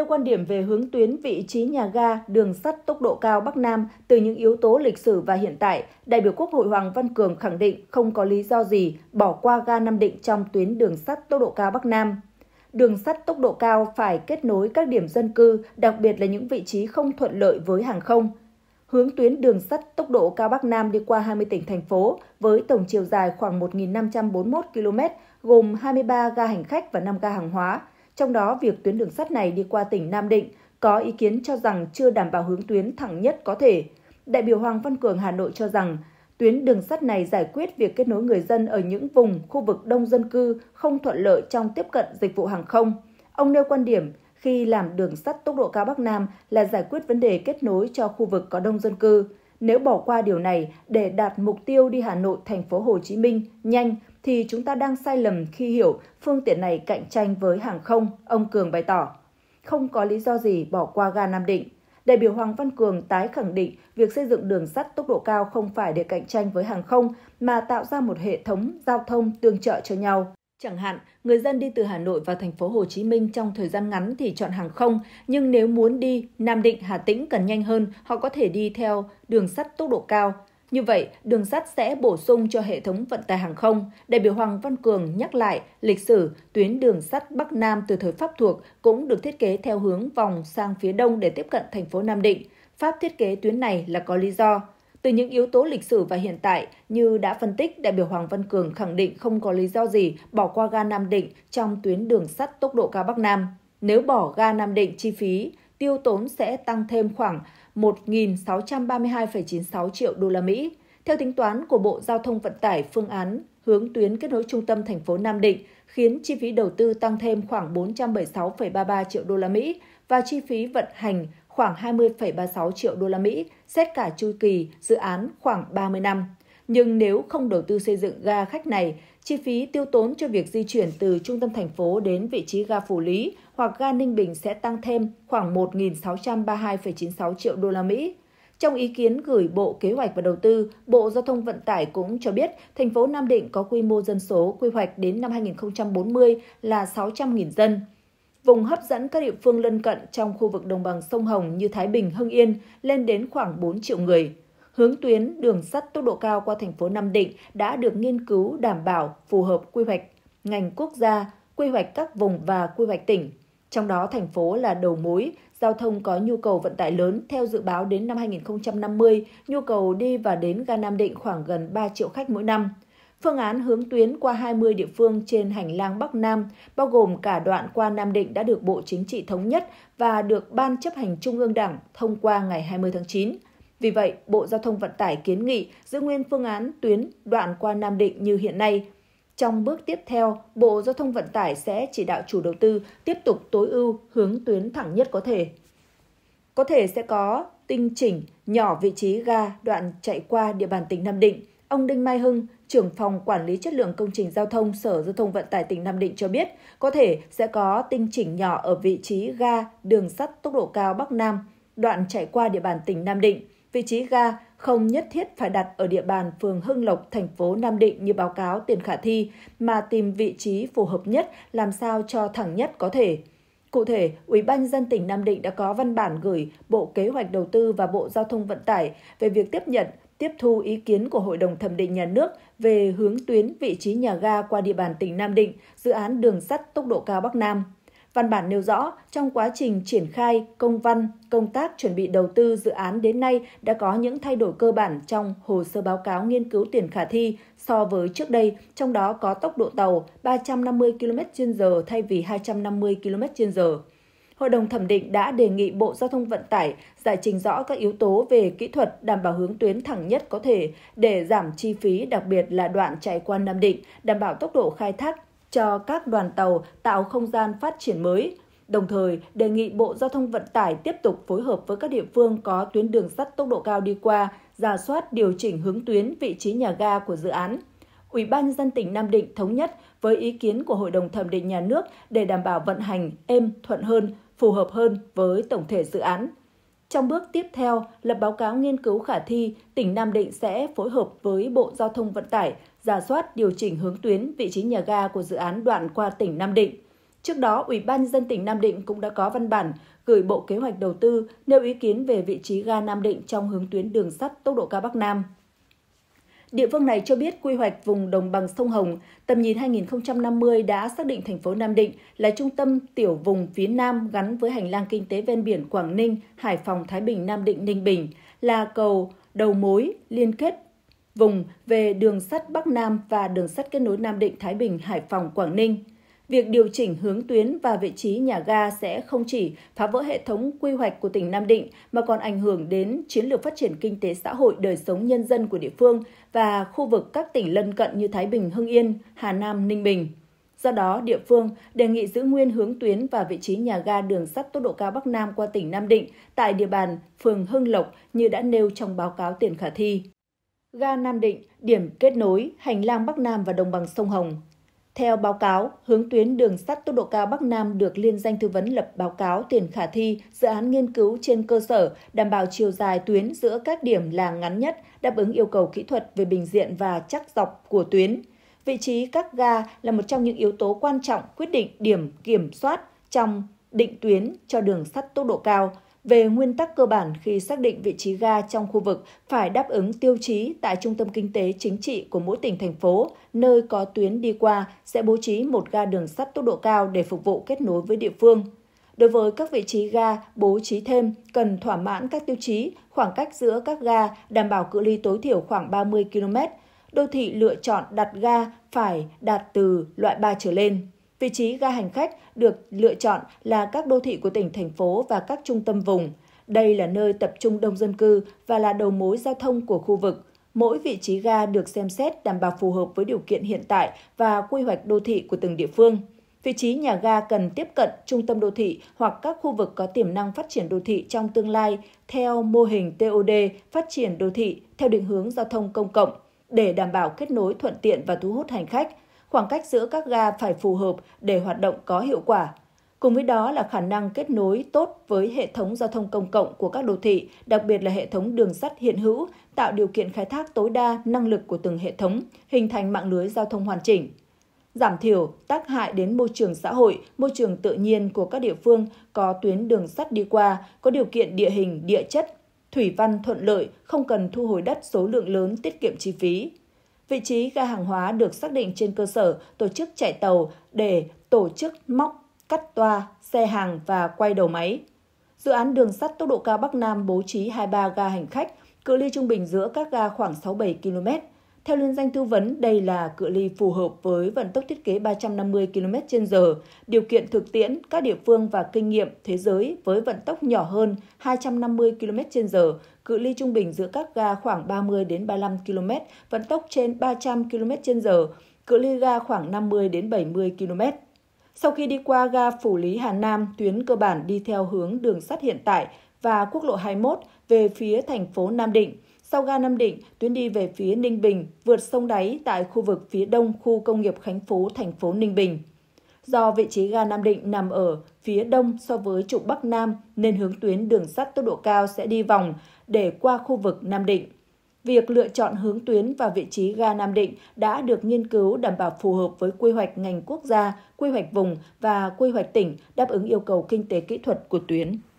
nêu quan điểm về hướng tuyến vị trí nhà ga, đường sắt tốc độ cao Bắc Nam từ những yếu tố lịch sử và hiện tại, đại biểu Quốc hội Hoàng Văn Cường khẳng định không có lý do gì bỏ qua ga Nam Định trong tuyến đường sắt tốc độ cao Bắc Nam. Đường sắt tốc độ cao phải kết nối các điểm dân cư, đặc biệt là những vị trí không thuận lợi với hàng không. Hướng tuyến đường sắt tốc độ cao Bắc Nam đi qua 20 tỉnh thành phố với tổng chiều dài khoảng 1.541 km, gồm 23 ga hành khách và 5 ga hàng hóa – trong đó, việc tuyến đường sắt này đi qua tỉnh Nam Định có ý kiến cho rằng chưa đảm bảo hướng tuyến thẳng nhất có thể. Đại biểu Hoàng Văn Cường Hà Nội cho rằng tuyến đường sắt này giải quyết việc kết nối người dân ở những vùng, khu vực đông dân cư không thuận lợi trong tiếp cận dịch vụ hàng không. Ông nêu quan điểm khi làm đường sắt tốc độ cao Bắc Nam là giải quyết vấn đề kết nối cho khu vực có đông dân cư. Nếu bỏ qua điều này để đạt mục tiêu đi Hà Nội, thành phố Hồ Chí Minh nhanh thì chúng ta đang sai lầm khi hiểu phương tiện này cạnh tranh với hàng không, ông Cường bày tỏ. Không có lý do gì bỏ qua ga Nam Định. Đại biểu Hoàng Văn Cường tái khẳng định việc xây dựng đường sắt tốc độ cao không phải để cạnh tranh với hàng không mà tạo ra một hệ thống giao thông tương trợ cho nhau. Chẳng hạn, người dân đi từ Hà Nội vào thành phố Hồ Chí Minh trong thời gian ngắn thì chọn hàng không, nhưng nếu muốn đi Nam Định, Hà Tĩnh cần nhanh hơn, họ có thể đi theo đường sắt tốc độ cao, như vậy, đường sắt sẽ bổ sung cho hệ thống vận tải hàng không. Đại biểu Hoàng Văn Cường nhắc lại, lịch sử tuyến đường sắt Bắc Nam từ thời Pháp thuộc cũng được thiết kế theo hướng vòng sang phía đông để tiếp cận thành phố Nam Định. Pháp thiết kế tuyến này là có lý do. Từ những yếu tố lịch sử và hiện tại, như đã phân tích, đại biểu Hoàng Văn Cường khẳng định không có lý do gì bỏ qua ga Nam Định trong tuyến đường sắt tốc độ cao Bắc Nam. Nếu bỏ ga Nam Định chi phí, tiêu tốn sẽ tăng thêm khoảng 1.632,96 triệu đô la Mỹ. Theo tính toán của Bộ Giao thông Vận tải, phương án hướng tuyến kết nối trung tâm thành phố Nam Định khiến chi phí đầu tư tăng thêm khoảng 476,33 triệu đô la Mỹ và chi phí vận hành khoảng 20,36 triệu đô la Mỹ, xét cả chu kỳ dự án khoảng 30 năm. Nhưng nếu không đầu tư xây dựng ga khách này, chi phí tiêu tốn cho việc di chuyển từ trung tâm thành phố đến vị trí ga Phủ Lý hoặc ga Ninh Bình sẽ tăng thêm khoảng 1.632,96 triệu đô la Mỹ. Trong ý kiến gửi Bộ Kế hoạch và Đầu tư, Bộ Giao thông Vận tải cũng cho biết thành phố Nam Định có quy mô dân số quy hoạch đến năm 2040 là 600.000 dân. Vùng hấp dẫn các địa phương lân cận trong khu vực đồng bằng sông Hồng như Thái Bình, Hưng Yên lên đến khoảng 4 triệu người. Hướng tuyến đường sắt tốc độ cao qua thành phố Nam Định đã được nghiên cứu đảm bảo phù hợp quy hoạch ngành quốc gia, quy hoạch các vùng và quy hoạch tỉnh. Trong đó, thành phố là đầu mối, giao thông có nhu cầu vận tải lớn. Theo dự báo đến năm 2050, nhu cầu đi và đến ga Nam Định khoảng gần 3 triệu khách mỗi năm. Phương án hướng tuyến qua 20 địa phương trên hành lang Bắc Nam, bao gồm cả đoạn qua Nam Định đã được Bộ Chính trị thống nhất và được Ban chấp hành Trung ương Đảng thông qua ngày 20 tháng 9. Vì vậy, Bộ Giao thông Vận tải kiến nghị giữ nguyên phương án tuyến đoạn qua Nam Định như hiện nay – trong bước tiếp theo, Bộ Giao thông Vận tải sẽ chỉ đạo chủ đầu tư tiếp tục tối ưu hướng tuyến thẳng nhất có thể. Có thể sẽ có tinh chỉnh nhỏ vị trí ga đoạn chạy qua địa bàn tỉnh Nam Định. Ông Đinh Mai Hưng, trưởng phòng quản lý chất lượng công trình giao thông Sở Giao thông Vận tải tỉnh Nam Định cho biết, có thể sẽ có tinh chỉnh nhỏ ở vị trí ga đường sắt tốc độ cao Bắc Nam, đoạn chạy qua địa bàn tỉnh Nam Định. Vị trí ga không nhất thiết phải đặt ở địa bàn phường Hưng Lộc, thành phố Nam Định như báo cáo tiền khả thi, mà tìm vị trí phù hợp nhất làm sao cho thẳng nhất có thể. Cụ thể, Ủy ban dân tỉnh Nam Định đã có văn bản gửi Bộ Kế hoạch Đầu tư và Bộ Giao thông Vận tải về việc tiếp nhận, tiếp thu ý kiến của Hội đồng thẩm định nhà nước về hướng tuyến vị trí nhà ga qua địa bàn tỉnh Nam Định, dự án đường sắt tốc độ cao Bắc Nam. Văn bản nêu rõ, trong quá trình triển khai, công văn, công tác chuẩn bị đầu tư dự án đến nay đã có những thay đổi cơ bản trong hồ sơ báo cáo nghiên cứu tiền khả thi so với trước đây, trong đó có tốc độ tàu 350 km/h thay vì 250 km/h. Hội đồng thẩm định đã đề nghị Bộ Giao thông Vận tải giải trình rõ các yếu tố về kỹ thuật đảm bảo hướng tuyến thẳng nhất có thể để giảm chi phí, đặc biệt là đoạn chạy qua Nam Định, đảm bảo tốc độ khai thác cho các đoàn tàu tạo không gian phát triển mới, đồng thời đề nghị Bộ Giao thông Vận tải tiếp tục phối hợp với các địa phương có tuyến đường sắt tốc độ cao đi qua, giả soát điều chỉnh hướng tuyến vị trí nhà ga của dự án. Ủy ban nhân dân tỉnh Nam Định thống nhất với ý kiến của Hội đồng thẩm định nhà nước để đảm bảo vận hành êm thuận hơn, phù hợp hơn với tổng thể dự án. Trong bước tiếp theo, lập báo cáo nghiên cứu khả thi, tỉnh Nam Định sẽ phối hợp với Bộ Giao thông Vận tải giả soát điều chỉnh hướng tuyến vị trí nhà ga của dự án đoạn qua tỉnh Nam Định. Trước đó, Ủy ban nhân dân tỉnh Nam Định cũng đã có văn bản gửi Bộ Kế hoạch Đầu tư nêu ý kiến về vị trí ga Nam Định trong hướng tuyến đường sắt tốc độ cao Bắc Nam. Địa phương này cho biết quy hoạch vùng đồng bằng sông Hồng tầm nhìn 2050 đã xác định thành phố Nam Định là trung tâm tiểu vùng phía Nam gắn với hành lang kinh tế ven biển Quảng Ninh, Hải Phòng, Thái Bình, Nam Định, Ninh Bình, là cầu đầu mối liên kết vùng về đường sắt Bắc Nam và đường sắt kết nối Nam Định, Thái Bình, Hải Phòng, Quảng Ninh. Việc điều chỉnh hướng tuyến và vị trí nhà ga sẽ không chỉ phá vỡ hệ thống quy hoạch của tỉnh Nam Định mà còn ảnh hưởng đến chiến lược phát triển kinh tế xã hội đời sống nhân dân của địa phương và khu vực các tỉnh lân cận như Thái Bình, Hưng Yên, Hà Nam, Ninh Bình. Do đó, địa phương đề nghị giữ nguyên hướng tuyến và vị trí nhà ga đường sắt tốc độ cao Bắc Nam qua tỉnh Nam Định tại địa bàn phường Hưng Lộc như đã nêu trong báo cáo tiền khả thi. Ga Nam Định, điểm kết nối hành lang Bắc Nam và đồng bằng sông Hồng. Theo báo cáo, hướng tuyến đường sắt tốc độ cao Bắc Nam được liên danh tư vấn lập báo cáo tiền khả thi, dự án nghiên cứu trên cơ sở đảm bảo chiều dài tuyến giữa các điểm là ngắn nhất, đáp ứng yêu cầu kỹ thuật về bình diện và chắc dọc của tuyến. Vị trí các ga là một trong những yếu tố quan trọng quyết định điểm kiểm soát trong định tuyến cho đường sắt tốc độ cao – về nguyên tắc cơ bản khi xác định vị trí ga trong khu vực phải đáp ứng tiêu chí tại trung tâm kinh tế chính trị của mỗi tỉnh thành phố, nơi có tuyến đi qua sẽ bố trí một ga đường sắt tốc độ cao để phục vụ kết nối với địa phương. Đối với các vị trí ga bố trí thêm cần thỏa mãn các tiêu chí, khoảng cách giữa các ga đảm bảo cự ly tối thiểu khoảng 30 km. Đô thị lựa chọn đặt ga phải đạt từ loại 3 trở lên. Vị trí ga hành khách được lựa chọn là các đô thị của tỉnh, thành phố và các trung tâm vùng. Đây là nơi tập trung đông dân cư và là đầu mối giao thông của khu vực. Mỗi vị trí ga được xem xét đảm bảo phù hợp với điều kiện hiện tại và quy hoạch đô thị của từng địa phương. Vị trí nhà ga cần tiếp cận trung tâm đô thị hoặc các khu vực có tiềm năng phát triển đô thị trong tương lai theo mô hình TOD phát triển đô thị theo định hướng giao thông công cộng để đảm bảo kết nối thuận tiện và thu hút hành khách khoảng cách giữa các ga phải phù hợp để hoạt động có hiệu quả. Cùng với đó là khả năng kết nối tốt với hệ thống giao thông công cộng của các đô thị, đặc biệt là hệ thống đường sắt hiện hữu, tạo điều kiện khai thác tối đa năng lực của từng hệ thống, hình thành mạng lưới giao thông hoàn chỉnh giảm thiểu tác hại đến môi trường xã hội, môi trường tự nhiên của các địa phương có tuyến đường sắt đi qua, có điều kiện địa hình, địa chất, thủy văn thuận lợi, không cần thu hồi đất số lượng lớn tiết kiệm chi phí. Vị trí ga hàng hóa được xác định trên cơ sở tổ chức chạy tàu để tổ chức móc, cắt toa, xe hàng và quay đầu máy. Dự án đường sắt tốc độ cao Bắc Nam bố trí 23 ga hành khách, cự ly trung bình giữa các ga khoảng 6-7 km. Theo liên danh tư vấn, đây là cự ly phù hợp với vận tốc thiết kế 350 km/h, điều kiện thực tiễn các địa phương và kinh nghiệm thế giới với vận tốc nhỏ hơn 250 km/h, cự ly trung bình giữa các ga khoảng 30 đến 35 km, vận tốc trên 300 km/h, cự ly ga khoảng 50 đến 70 km. Sau khi đi qua ga Phủ Lý Hà Nam, tuyến cơ bản đi theo hướng đường sắt hiện tại và quốc lộ 21 về phía thành phố Nam Định – sau ga Nam Định, tuyến đi về phía Ninh Bình vượt sông đáy tại khu vực phía đông khu công nghiệp Khánh Phú, thành phố Ninh Bình. Do vị trí ga Nam Định nằm ở phía đông so với trục Bắc Nam nên hướng tuyến đường sắt tốc độ cao sẽ đi vòng để qua khu vực Nam Định. Việc lựa chọn hướng tuyến và vị trí ga Nam Định đã được nghiên cứu đảm bảo phù hợp với quy hoạch ngành quốc gia, quy hoạch vùng và quy hoạch tỉnh đáp ứng yêu cầu kinh tế kỹ thuật của tuyến.